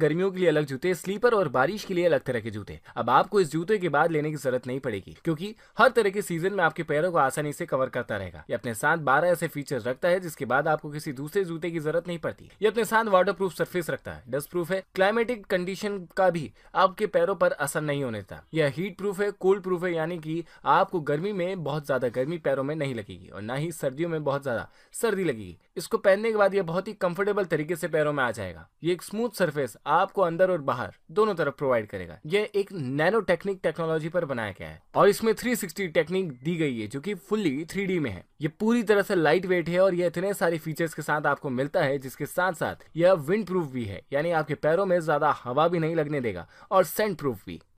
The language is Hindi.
गर्मियों के लिए अलग जूते स्लीपर और बारिश के लिए अलग तरह के जूते अब आपको इस जूते के बाद लेने की जरूरत नहीं पड़ेगी क्योंकि हर तरह के सीजन में आपके पैरों को आसानी से कवर करता रहेगा ये अपने साथ बारह ऐसे फीचर रखता है जिसके बाद आपको किसी दूसरे जूते की जरूरत नहीं पड़ती ये अपने साथ वाटर प्रूफ सर्फेस रखता है डस्ट प्रूफ है क्लाइमेटिक कंडीशन का भी आपके पैरों पर असर नहीं होने देता यह हीट प्रूफ है कोल्ड प्रूफ है यानी कि आपको गर्मी में बहुत ज्यादा गर्मी पैरों में नहीं लगेगी और ना ही सर्दियों में बहुत ज्यादा सर्दी लगेगी इसको पहनने के बाद यह बहुत ही कंफर्टेबल तरीके से पैरों में आ जाएगा ये एक स्मूथ सरफेस आपको अंदर और बाहर दोनों तरफ प्रोवाइड करेगा यह एक नैनो टेक्निक टेक्नोलॉजी पर बनाया गया है और इसमें 360 टेक्निक दी गई है जो कि फुल्ली थ्री में है ये पूरी तरह से लाइट वेट है और यह इतने सारे फीचर्स के साथ आपको मिलता है जिसके साथ साथ यह विंड प्रूफ भी है यानी आपके पैरों में ज्यादा हवा भी नहीं लगने देगा और सेंट प्रूफ भी